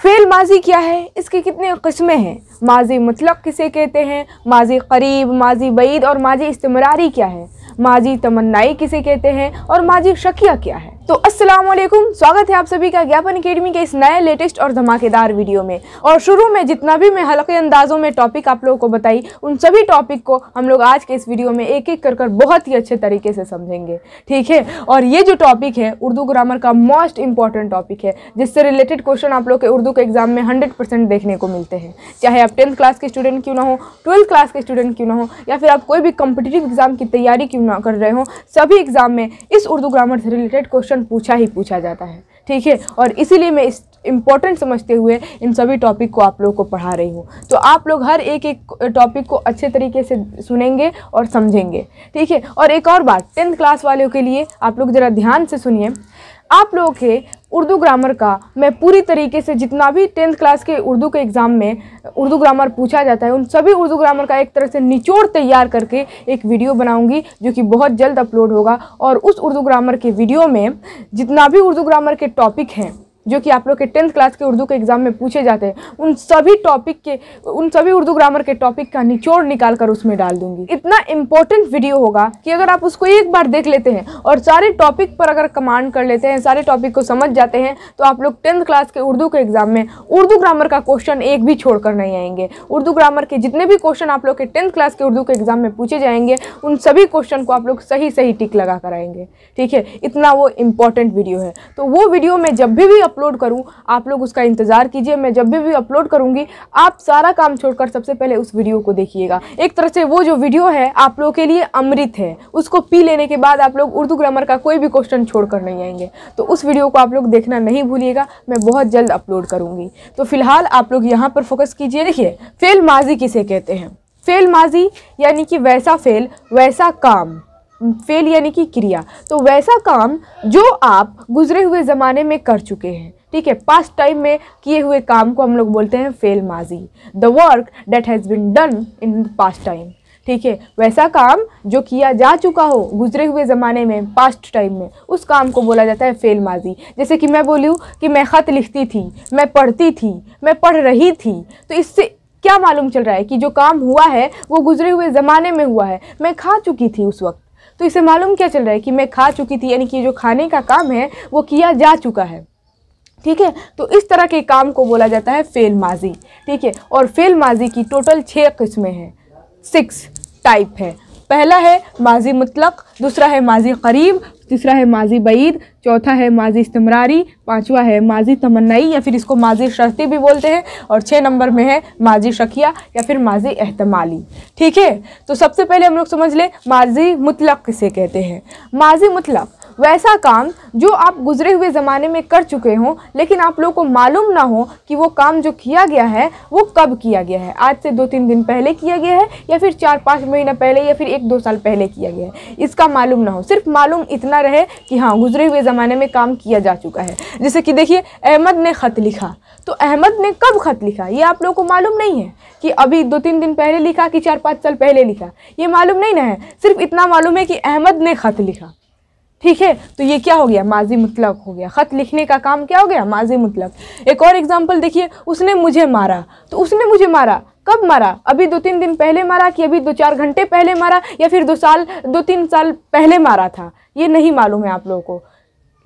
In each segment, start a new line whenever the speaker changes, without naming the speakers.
fail माजी क्या है इसकी कितनी कस्में हैं माजी मतलब किसे कहते हैं माजी करीब माजी बैद और माजी इस्तेमरारी क्या है माजी तमन्नाई किसे कहते हैं और माजी शकिया क्या है तो अस्सलाम वालेकुम स्वागत है आप सभी का ज्ञापन अकेडमी के इस नए लेटेस्ट और धमाकेदार वीडियो में और शुरू में जितना भी मैं हल्के अंदाज़ों में टॉपिक आप लोगों को बताई उन सभी टॉपिक को हम लोग आज के इस वीडियो में एक एक कर कर बहुत ही अच्छे तरीके से समझेंगे ठीक है और ये जो टॉपिक है उर्दू ग्रामर का मोस्ट इंपॉर्टेंट टॉपिक है जिससे रिलेटेड क्वेश्चन आप लोग के उर्दू के एग्ज़ाम में हंड्रेड देखने को मिलते हैं चाहे आप टेंथ क्लास के स्टूडेंट क्यों ना हो ट्वेल्थ क्लास के स्टूडेंट क्यों ना हो या फिर आप कोई भी कॉम्पिटेटिव एग्ज़ाम की तैयारी क्यों ना कर रहे हो सभी एग्ज़ाम में इस उर्दू ग्रामर से रिलेटेड क्वेश्चन क्वेश्चन पूछा ही पूछा जाता है ठीक है और इसीलिए मैं इस इम्पॉर्टेंट समझते हुए इन सभी टॉपिक को आप लोगों को पढ़ा रही हूँ तो आप लोग हर एक एक टॉपिक को अच्छे तरीके से सुनेंगे और समझेंगे ठीक है और एक और बात टेंथ क्लास वालों के लिए आप लोग ज़रा ध्यान से सुनिए आप लोगों के उर्दू ग्रामर का मैं पूरी तरीके से जितना भी टेंथ क्लास के उर्दू के एग्ज़ाम में उर्दू ग्रामर पूछा जाता है उन सभी उर्दू ग्रामर का एक तरह से निचोड़ तैयार करके एक वीडियो बनाऊंगी जो कि बहुत जल्द अपलोड होगा और उस उर्दू ग्रामर के वीडियो में जितना भी उर्दू ग्रामर के टॉपिक हैं जो कि आप लोग के टेंथ क्लास के उर्दू के एग्ज़ाम में पूछे जाते हैं उन सभी टॉपिक के उन सभी उर्दू ग्रामर के टॉपिक का निचोड़ निकाल कर उसमें डाल दूंगी इतना इम्पोर्टेंट वीडियो होगा कि अगर आप उसको एक बार देख लेते हैं और सारे टॉपिक पर अगर कमांड कर लेते हैं सारे टॉपिक को समझ जाते हैं तो आप लोग टेंथ क्लास के उर्दू के एग्ज़ाम में उर्दू ग्रामर का क्वेश्चन एक भी छोड़कर नहीं आएंगे उर्दू ग्रामर के जितने भी क्वेश्चन आप लोग के टेंथ क्लास के उर्दू के एग्ज़ाम में पूछे जाएंगे उन सभी क्वेश्चन को आप लोग सही सही टिक लगा कर आएंगे ठीक है इतना वो इम्पोर्टेंट वीडियो है तो वो वीडियो में जब भी, भी अपलोड करूँ आप लोग उसका इंतज़ार कीजिए मैं जब भी भी अपलोड करूँगी आप सारा काम छोड़कर सबसे पहले उस वीडियो को देखिएगा एक तरह से वो जो वीडियो है आप लोग के लिए अमृत है उसको पी लेने के बाद आप लोग उर्दू ग्रामर का कोई भी क्वेश्चन छोड़कर नहीं आएंगे तो उस वीडियो को आप लोग देखना नहीं भूलिएगा मैं बहुत जल्द अपलोड करूँगी तो फिलहाल आप लोग यहाँ पर फोकस कीजिए देखिए फेल माजी किसे कहते हैं फेल माजी यानी कि वैसा फेल वैसा काम फेल यानी कि क्रिया तो वैसा काम जो आप गुजरे हुए ज़माने में कर चुके हैं ठीक है पास्ट टाइम में किए हुए काम को हम लोग बोलते हैं फेल माजी the work that has been done in past time ठीक है वैसा काम जो किया जा चुका हो गुजरे हुए ज़माने में पास्ट टाइम में उस काम को बोला जाता है फेल माजी जैसे कि मैं बोली हूँ कि मैं ख़त लिखती थी मैं पढ़ती थी मैं पढ़ रही थी तो इससे क्या मालूम चल रहा है कि जो काम हुआ है वो गुजरे हुए ज़माने में हुआ है मैं खा चुकी थी उस वक्त तो इसे मालूम क्या चल रहा है कि मैं खा चुकी थी यानी कि जो खाने का काम है वो किया जा चुका है ठीक है तो इस तरह के काम को बोला जाता है फेल माजी ठीक है और फेल माजी की टोटल छः किस्में हैं सिक्स टाइप है पहला है माजी मुतलक दूसरा है माजी करीब तीसरा है माजी बईद चौथा है माजी इस्तमरारी पाँचवा है माजी तमन्नाई या फिर इसको माजी शर्ती भी बोलते हैं और छः नंबर में है माजी शकिया या फिर माजी अहतमाली ठीक है तो सबसे पहले हम लोग समझ लें माजी मुतलक किसे कहते हैं माजी मुतलक वैसा काम जो आप गुजरे हुए ज़माने में कर चुके हों लेकिन आप लोगों को मालूम ना हो कि वो काम जो किया गया है वो कब किया गया है आज से दो तीन दिन पहले किया गया है या फिर चार पाँच महीना पहले या फिर एक दो साल पहले किया गया है इसका मालूम ना हो सिर्फ मालूम इतना रहे कि हाँ गुजरे हुए ज़माने में काम किया जा चुका है जैसे कि देखिए अहमद ने ख़त लिखा तो अहमद ने कब ख़त लिखा ये आप लोगों को मालूम नहीं है कि अभी दो तीन दिन पहले लिखा कि चार पाँच साल पहले लिखा ये मालूम नहीं ना है सिर्फ इतना मालूम है कि अहमद ने ख़त लिखा ठीक है तो ये क्या हो गया माजी मुतलक हो गया ख़त लिखने का काम क्या हो गया माजी मुतलक एक और एग्जाम्पल देखिए उसने मुझे मारा तो उसने मुझे मारा कब मारा अभी दो तीन दिन पहले मारा कि अभी दो चार घंटे पहले मारा या फिर दो साल दो तीन साल पहले मारा था ये नहीं मालूम है आप लोगों को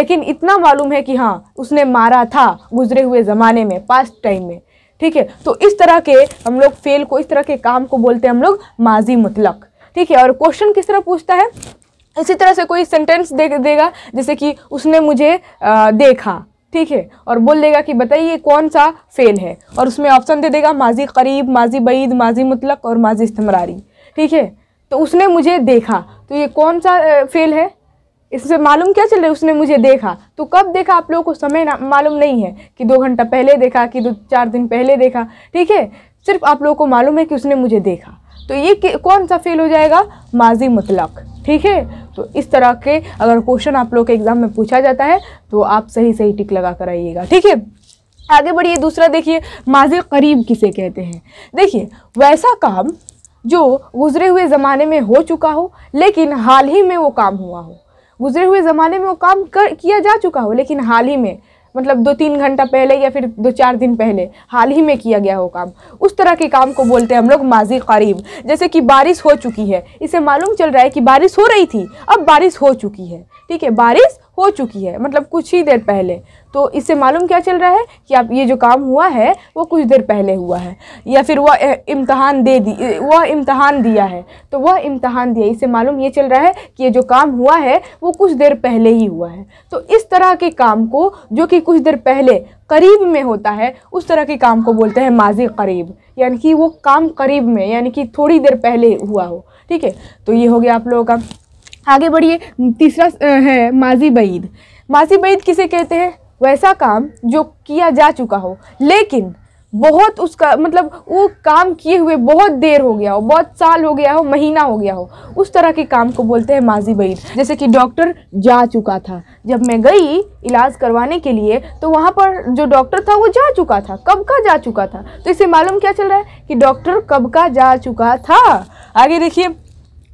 लेकिन इतना मालूम है कि हाँ उसने मारा था गुजरे हुए ज़माने में पास्ट टाइम में ठीक है तो इस तरह के हम लोग फेल को इस तरह के काम को बोलते हैं हम लोग माजी मुतलक ठीक है और क्वेश्चन किस तरह पूछता है इसी तरह से कोई सेंटेंस दे देगा जैसे कि उसने मुझे आ, देखा ठीक है और बोल देगा कि बताइए कौन सा फ़ेल है और उसमें ऑप्शन दे देगा माजी करीब माजी बईद माजी मुतलक और माजी इस्तमरारी ठीक है तो उसने मुझे देखा तो ये कौन सा फ़ेल है इससे मालूम क्या चल रहा है उसने मुझे देखा तो कब देखा आप लोगों को समय मालूम नहीं है कि दो घंटा पहले देखा कि दो चार दिन पहले देखा ठीक है सिर्फ आप लोगों को मालूम है कि उसने मुझे देखा तो ये कौन सा फेल हो जाएगा माजी मुतलक ठीक है तो इस तरह के अगर क्वेश्चन आप लोग के एग्ज़ाम में पूछा जाता है तो आप सही सही टिक लगा कर आइएगा ठीक है आगे बढ़िए दूसरा देखिए माजी करीब किसे कहते हैं देखिए वैसा काम जो गुजरे हुए ज़माने में हो चुका हो लेकिन हाल ही में वो काम हुआ हो गुजरे हुए ज़माने में वो काम कर किया जा चुका हो लेकिन हाल ही में मतलब दो तीन घंटा पहले या फिर दो चार दिन पहले हाल ही में किया गया हो काम उस तरह के काम को बोलते हैं हम लोग माजी करीब जैसे कि बारिश हो चुकी है इसे मालूम चल रहा है कि बारिश हो रही थी अब बारिश हो चुकी है ठीक है बारिश हो चुकी है मतलब कुछ ही देर पहले तो इससे मालूम क्या चल रहा है कि आप ये जो काम हुआ है वो कुछ देर पहले हुआ है या फिर वह इम्तहान दे दी वह इम्तहान दिया है तो वह इम्तहान दिया इससे मालूम ये चल रहा है कि ये जो काम हुआ है वो कुछ देर पहले ही हुआ है तो इस तरह के काम को जो कि कुछ देर पहले करीब में होता है उस तरह के काम को बोलते हैं माजी करीब यानी कि वो काम करीब में यानी कि थोड़ी देर पहले हुआ हो ठीक है तो ये हो गया आप लोगों का आगे बढ़िए तीसरा है माजी बईद माजी बईद किसे कहते हैं वैसा काम जो किया जा चुका हो लेकिन बहुत उसका मतलब वो काम किए हुए बहुत देर हो गया हो बहुत साल हो गया हो महीना हो गया हो उस तरह के काम को बोलते हैं माजी बईद जैसे कि डॉक्टर जा चुका था जब मैं गई इलाज करवाने के लिए तो वहाँ पर जो डॉक्टर था वो जा चुका था कब का जा चुका था तो इससे मालूम क्या चल रहा है कि डॉक्टर कब का जा चुका था आगे देखिए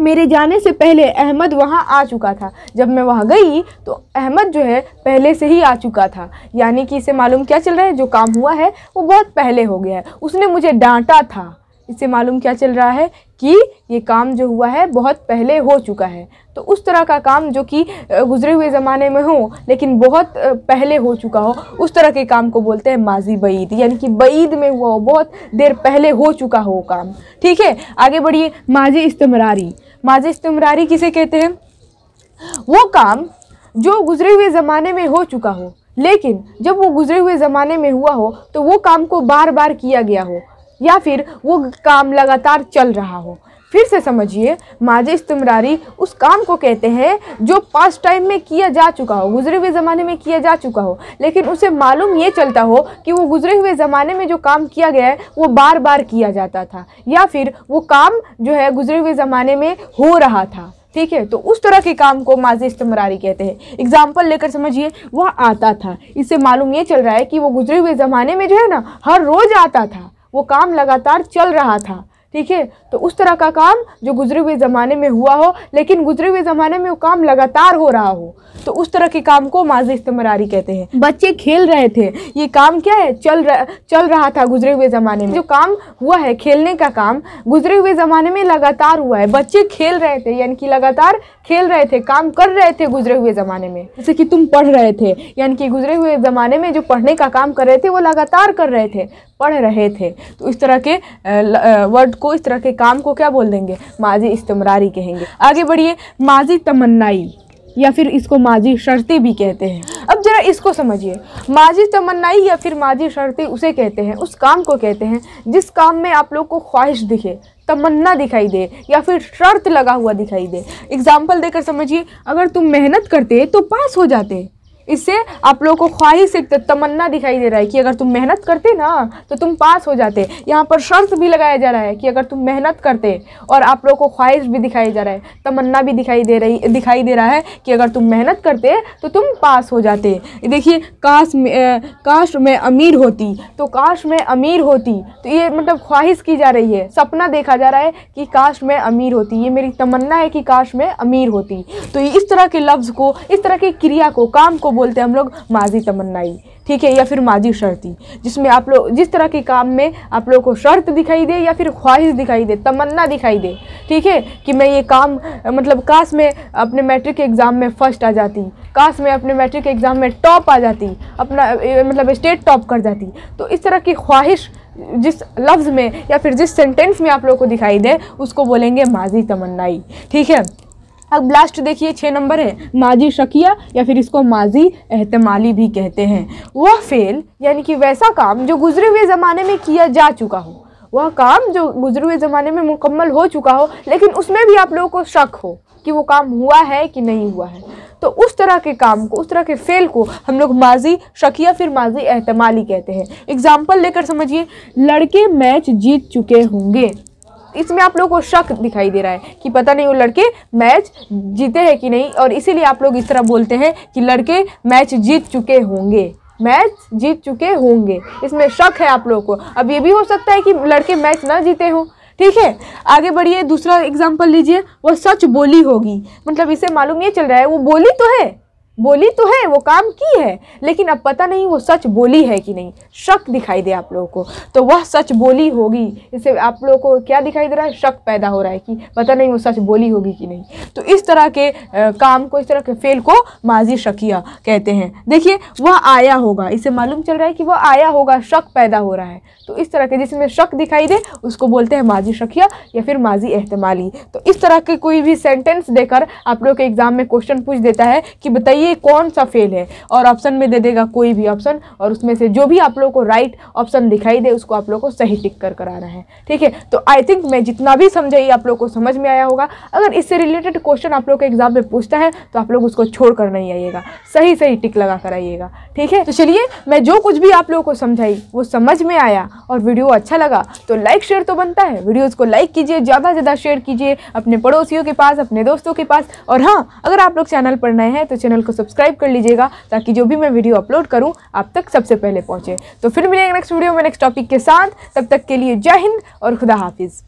मेरे जाने से पहले अहमद वहाँ आ चुका था जब मैं वहाँ गई तो अहमद जो है पहले से ही आ चुका था यानी कि इसे मालूम क्या चल रहा है जो काम हुआ है वो बहुत पहले हो गया है उसने मुझे डांटा था इससे मालूम क्या चल रहा है कि ये काम जो हुआ है बहुत पहले हो चुका है तो उस तरह का काम जो कि गुजरे हुए ज़माने में हो लेकिन बहुत पहले हो चुका हो उस तरह के काम को बोलते हैं माजी बईद यानी कि बईद में हुआ हो बहुत देर पहले हो चुका हो काम ठीक है आगे बढ़िए माजी इस्तमरारी माजी इस्तमरारी किसे कहते हैं वो काम जो गुजरे हुए ज़माने में हो चुका हो लेकिन जब वो गुजरे हुए ज़माने में हुआ हो तो वो काम को बार बार किया गया हो या फिर वो काम लगातार चल रहा हो फिर से समझिए माज इस्तमरारी उस काम को कहते हैं जो पास्ट टाइम में किया जा चुका हो गुजरे हुए ज़माने में किया जा चुका हो लेकिन उसे मालूम ये चलता हो कि वो गुजरे हुए ज़माने में जो काम किया गया है वो बार बार किया जाता था या फिर वो काम जो है गुजरे हुए ज़माने में हो रहा था ठीक है तो उस तरह के काम को माजी इस्तमरारी कहते हैं एग्जाम्पल लेकर समझिए वह आता था इससे मालूम ये चल रहा है कि वो गुजरे हुए ज़माने में जो है ना हर रोज़ आता था वो काम लगातार चल रहा था ठीक है तो उस तरह का काम जो गुजरे हुए ज़माने में हुआ हो लेकिन गुजरे हुए ज़माने में वो काम लगातार हो रहा हो तो उस तरह के काम को माजी इस्तेमरारी कहते हैं बच्चे खेल रहे थे ये काम क्या है चल रहा चल रहा था गुजरे हुए ज़माने में जो काम हुआ है खेलने का काम गुजरे हुए ज़माने में लगातार हुआ है बच्चे खेल रहे थे यानी कि लगातार खेल रहे थे काम कर रहे थे गुजरे हुए ज़माने में जैसे कि तुम पढ़ रहे थे यानी कि गुजरे हुए ज़माने में जो पढ़ने का काम कर रहे थे वो लगातार कर रहे थे पढ़ रहे थे तो इस तरह के वर्ड को इस तरह के काम को क्या बोल देंगे माजी इस्तमरारी कहेंगे आगे बढ़िए माजी तमन्नाई या फिर इसको माजी शर्ती भी कहते हैं अब ज़रा इसको समझिए माजी तमन्नाई या फिर माजी शर्ती उसे कहते हैं उस काम को कहते हैं जिस काम में आप लोग को ख्वाहिश दिखे तमन्ना दिखाई दे या फिर शर्त लगा हुआ दिखाई दे एग्ज़ाम्पल देकर समझिए अगर तुम मेहनत करते तो पास हो जाते इससे आप लोगों को ख्वाहिश एक तमन्ना दिखाई दे रहा है कि अगर तुम मेहनत करते ना तो तुम पास हो जाते यहाँ पर शर्त भी लगाया जा रहा है कि अगर तुम मेहनत करते और आप लोगों को ख्वाहिश भी दिखाई जा रहा है तमन्ना भी दिखाई दे रही दिखाई दे रहा है कि अगर तुम मेहनत करते तो तुम पास हो जाते देखिए काश काश मैं अमीर होती तो काश मैं अमीर होती तो ये मतलब ख्वाहिश की जा रही है सपना देखा जा रहा है कि काश मैं अमीर होती ये मेरी तमन्ना है कि काश मैं अमीर होती तो इस तरह के लफ्ज़ को इस तरह की क्रिया को काम को बोलते हैं हम लोग माजी तमन्नाई ठीक है या फिर माजी शर्ती जिसमें आप लोग जिस तरह के काम में आप लोग को शर्त दिखाई दे या फिर ख्वाहिश दिखाई दे तमन्ना दिखाई दे ठीक है कि मैं ये काम मतलब काश मैं अपने मैट्रिक के एग्ज़ाम में फ़र्स्ट आ जाती काश मैं अपने मैट्रिक के एग्ज़ाम में टॉप आ जाती अपना मतलब स्टेट टॉप कर जाती तो इस तरह की ख्वाहिश जिस लफ्ज़ में या फिर जिस सेंटेंस में आप लोगों को दिखाई दे उसको बोलेंगे माजी तमन्नाई ठीक है अब लास्ट देखिए छः नंबर है माजी शकिया या फिर इसको माजी एहतमाली भी कहते हैं वह फेल यानी कि वैसा काम जो गुजरे हुए ज़माने में किया जा चुका हो वह काम जो गुजरे हुए ज़माने में मुकम्मल हो चुका हो लेकिन उसमें भी आप लोगों को शक हो कि वो काम हुआ है कि नहीं हुआ है तो उस तरह के काम को उस तरह के फेल को हम लोग माजी शकिया फिर माजी एहतमाली कहते हैं एग्ज़ाम्पल लेकर समझिए लड़के मैच जीत चुके होंगे इसमें आप लोगों को शक दिखाई दे रहा है कि पता नहीं वो लड़के मैच जीते हैं कि नहीं और इसीलिए आप लोग इस तरह बोलते हैं कि लड़के मैच जीत चुके होंगे मैच जीत चुके होंगे इसमें शक है आप लोगों को अब ये भी हो सकता है कि लड़के मैच ना जीते हों ठीक है आगे बढ़िए दूसरा एग्जाम्पल लीजिए वो सच बोली होगी मतलब इसे मालूम ये चल रहा है वो बोली तो है बोली तो है वो काम की है लेकिन अब पता नहीं वो सच बोली है कि नहीं शक दिखाई दे आप लोगों को तो वह सच बोली होगी इससे आप लोगों को क्या दिखाई दे रहा है शक पैदा हो रहा है कि पता नहीं वो सच बोली होगी कि नहीं तो इस तरह के आ, काम को इस तरह के फेल को माजी शकिया कहते हैं देखिए वह आया होगा इसे मालूम चल रहा है कि वह आया होगा शक पैदा हो रहा है तो इस तरह के जिसमें शक दिखाई दे उसको बोलते हैं माजी शकिया या फिर माजी एहतमाली तो इस तरह के कोई भी सेंटेंस देकर आप लोग के एग्ज़ाम में क्वेश्चन पूछ देता है कि बताइए कौन सा फेल है और ऑप्शन में दे देगा कोई भी ऑप्शन और उसमें से जो भी आप लोग को राइट ऑप्शन दिखाई दे उसको आप लोग को सही टिक कर कराना है ठीक है तो आई थिंक मैं जितना भी समझाइए आप लोग को समझ में आया होगा अगर इससे रिलेटेड क्वेश्चन आप लोग के एग्ज़ाम में पूछता है तो आप लोग उसको छोड़ कर नहीं आइएगा सही सही टिक लगा कर आइएगा ठीक है तो चलिए मैं जो कुछ भी आप लोगों को समझाई वो समझ में आया और वीडियो अच्छा लगा तो लाइक शेयर तो बनता है वीडियोज़ को लाइक कीजिए ज़्यादा से ज़्यादा शेयर कीजिए अपने पड़ोसियों के पास अपने दोस्तों के पास और हाँ अगर आप लोग चैनल पर नए हैं तो चैनल को सब्सक्राइब कर लीजिएगा ताकि जो भी मैं वीडियो अपलोड करूँ आप तक सबसे पहले पहुँचे तो फिर मिलेंगे नेक्स्ट वीडियो में नेक्स्ट टॉपिक के साथ तब तक के लिए जय हिंद और खुदा हाफिज़